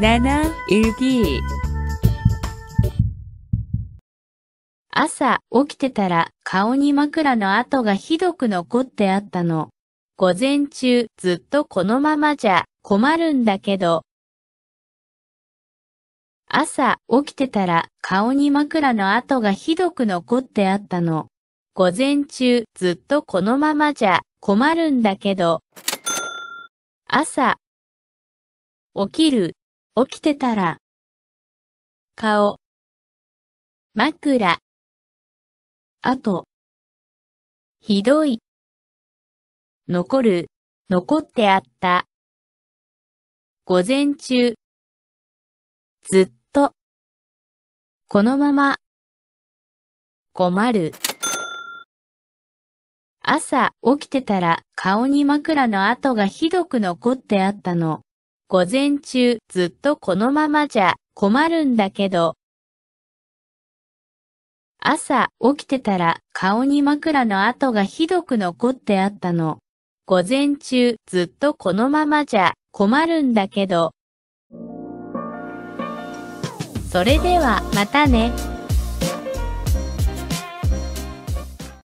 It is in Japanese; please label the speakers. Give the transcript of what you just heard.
Speaker 1: 일기朝起きてたら顔に枕の跡がひどく残ってあったの。午前中ずっとこのままじゃ困るんだけど。朝起きてたら顔に枕の跡がひどく残ってあったの。午前中ずっとこのままじゃ困るんだけど。朝
Speaker 2: 起きる起きてたら、顔、枕、あと、ひどい、残る、残ってあった。午前中、ずっと、このまま、困る。
Speaker 1: 朝起きてたら顔に枕の跡がひどく残ってあったの。午前中、ずっとこのままじゃ困るんだけど。朝、起きてたら、顔に枕の跡がひどく残ってあったの。午前中、ずっとこのままじゃ困るんだけど。それでは、またね。